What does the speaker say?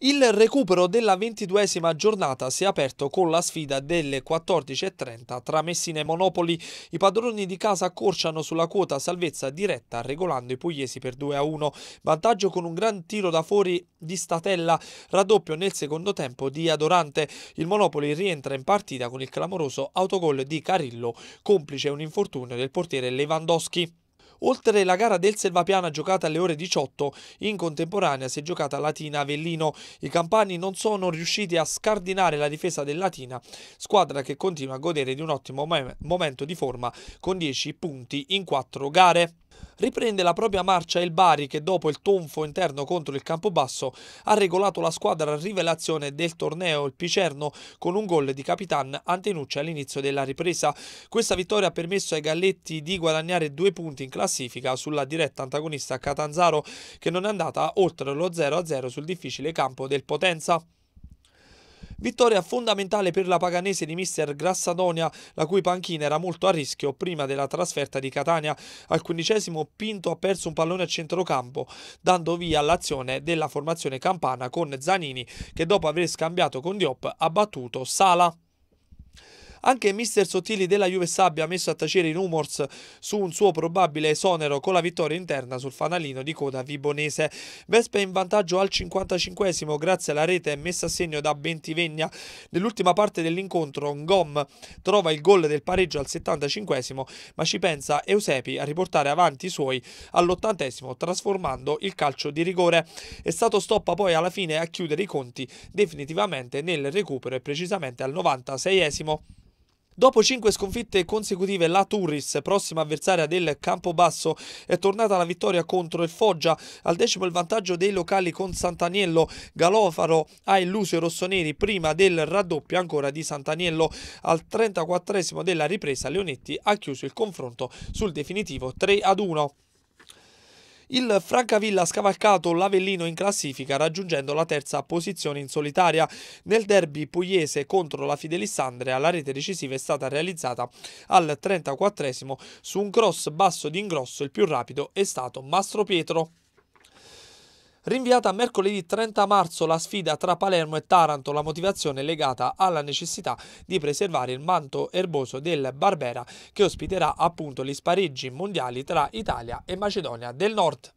Il recupero della ventiduesima giornata si è aperto con la sfida delle 14.30 tra Messina e Monopoli. I padroni di casa accorciano sulla quota salvezza diretta regolando i pugliesi per 2-1. Vantaggio con un gran tiro da fuori di Statella, raddoppio nel secondo tempo di Adorante. Il Monopoli rientra in partita con il clamoroso autogol di Carillo, complice un infortunio del portiere Lewandowski. Oltre la gara del Selvapiana giocata alle ore 18, in contemporanea si è giocata Latina-Avellino. I campani non sono riusciti a scardinare la difesa del Latina, squadra che continua a godere di un ottimo momento di forma con 10 punti in 4 gare. Riprende la propria marcia il Bari che dopo il tonfo interno contro il Campobasso ha regolato la squadra a rivelazione del torneo il Picerno con un gol di capitan Antenucci all'inizio della ripresa. Questa vittoria ha permesso ai Galletti di guadagnare due punti in classifica sulla diretta antagonista Catanzaro che non è andata oltre lo 0-0 sul difficile campo del Potenza. Vittoria fondamentale per la paganese di mister Grassadonia, la cui panchina era molto a rischio prima della trasferta di Catania. Al quindicesimo Pinto ha perso un pallone a centrocampo, dando via all'azione della formazione campana con Zanini che dopo aver scambiato con Diop ha battuto Sala. Anche mister Sottili della Juve Sabbia ha messo a tacere i rumors su un suo probabile esonero con la vittoria interna sul fanalino di coda vibonese. Vespa in vantaggio al 55 grazie alla rete messa a segno da Bentivegna. Nell'ultima parte dell'incontro Ngom trova il gol del pareggio al 75 ma ci pensa Eusepi a riportare avanti i suoi all80 trasformando il calcio di rigore. È stato stoppa poi alla fine a chiudere i conti definitivamente nel recupero e precisamente al 96esimo. Dopo 5 sconfitte consecutive la Turris, prossima avversaria del Campobasso, è tornata alla vittoria contro il Foggia, al decimo il vantaggio dei locali con Sant'Aniello, Galofaro ha illuso i rossoneri prima del raddoppio ancora di Sant'Aniello, al 34 della ripresa Leonetti ha chiuso il confronto sul definitivo 3 1. Il Francavilla ha scavalcato l'Avellino in classifica raggiungendo la terza posizione in solitaria. Nel derby pugliese contro la Fidelissandria la rete decisiva è stata realizzata al 34 su un cross basso d'ingrosso, il più rapido è stato Mastro Pietro. Rinviata a mercoledì 30 marzo la sfida tra Palermo e Taranto, la motivazione è legata alla necessità di preservare il manto erboso del Barbera che ospiterà appunto gli spareggi mondiali tra Italia e Macedonia del Nord.